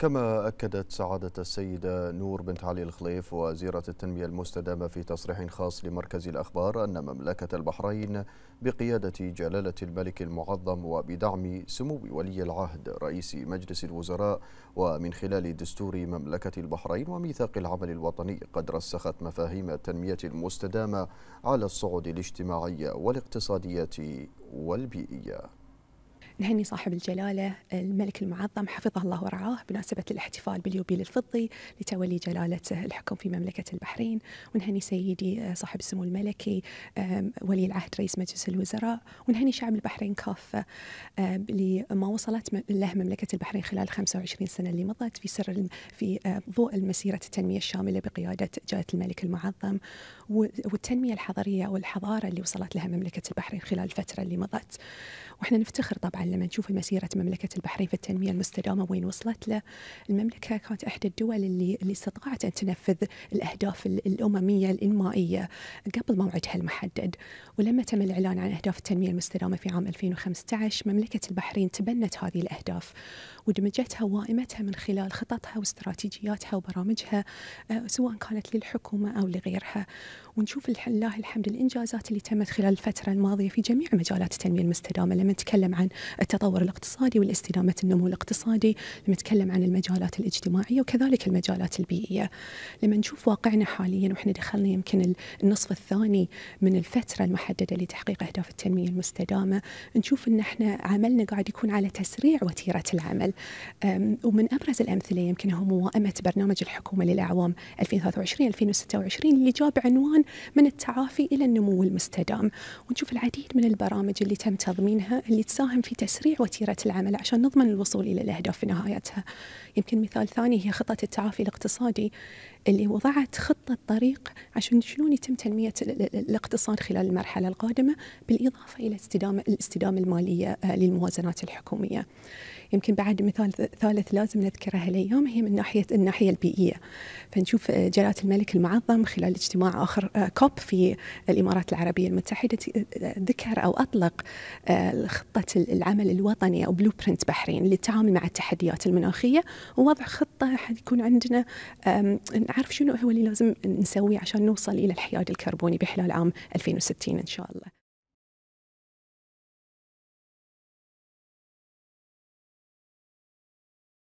كما أكدت سعادة السيدة نور بنت علي الخليف وزيرة التنمية المستدامة في تصريح خاص لمركز الأخبار أن مملكة البحرين بقيادة جلالة الملك المعظم وبدعم سمو ولي العهد رئيس مجلس الوزراء ومن خلال دستور مملكة البحرين وميثاق العمل الوطني قد رسخت مفاهيم التنمية المستدامة على الصعود الاجتماعية والاقتصادية والبيئية نهني صاحب الجلالة الملك المعظم حفظه الله ورعاه بمناسبة الاحتفال باليوبيل الفضي لتولي جلالته الحكم في مملكة البحرين ونهني سيدي آه، صاحب السمو الملكي ولي العهد رئيس مجلس الوزراء ونهني شعب البحرين كافة لما وصلت له مملكة البحرين خلال 25 سنة اللي مضت في سر في آه، ضوء المسيرة التنمية الشاملة بقيادة جلالة الملك المعظم والتنمية الحضرية والحضارة اللي وصلت لها مملكة البحرين خلال الفترة اللي مضت واحنا نفتخر طبعا لما نشوف مسيرة مملكة البحرين في التنمية المستدامة وين وصلت له المملكة كانت إحدى الدول اللي, اللي استطاعت أن تنفذ الأهداف الأممية الإنمائية قبل موعدها المحدد ولما تم الإعلان عن أهداف التنمية المستدامة في عام 2015 مملكة البحرين تبنت هذه الأهداف ودمجتها وائمتها من خلال خططها واستراتيجياتها وبرامجها آه، سواء كانت للحكومة أو لغيرها ونشوف لله الحمد الإنجازات اللي تمت خلال الفترة الماضية في جميع مجالات التنمية المستدامة لما نتكلم عن التطور الاقتصادي والاستدامة النمو الاقتصادي لما نتكلم عن المجالات الاجتماعية وكذلك المجالات البيئية لما نشوف واقعنا حاليا وإحنا دخلنا يمكن النصف الثاني من الفترة المحددة لتحقيق أهداف التنمية المستدامة نشوف أن إحنا عملنا قاعد يكون على تسريع وتيرة العمل ومن أبرز الأمثلة يمكن هو موائمة برنامج الحكومة للأعوام 2023-2026 اللي جاب عنوان من التعافي إلى النمو المستدام ونشوف العديد من البرامج اللي تم تضمينها اللي تساهم في تسريع وتيره العمل عشان نضمن الوصول الى الاهداف في نهايتها. يمكن مثال ثاني هي خطه التعافي الاقتصادي اللي وضعت خطه طريق عشان شلون يتم تنميه الاقتصاد خلال المرحله القادمه بالاضافه الى استدامه الاستدامه الماليه آه، للموازنات الحكوميه. يمكن بعد مثال ثالث لازم نذكره هالايام هي من ناحيه الناحيه البيئيه فنشوف آه، جلاله الملك المعظم خلال اجتماع اخر آه، كوب في الامارات العربيه المتحده ذكر او اطلق خطه العمل العمل الوطني أو بلو برنت بحرين للتعامل مع التحديات المناخية ووضع خطة حيكون عندنا نعرف شنو هو اللي لازم نسويه عشان نوصل إلى الحياد الكربوني بحلال عام 2060 إن شاء الله